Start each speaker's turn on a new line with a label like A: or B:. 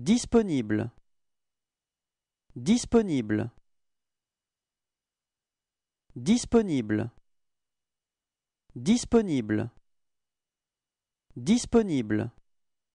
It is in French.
A: Disponible Disponible Disponible Disponible Disponible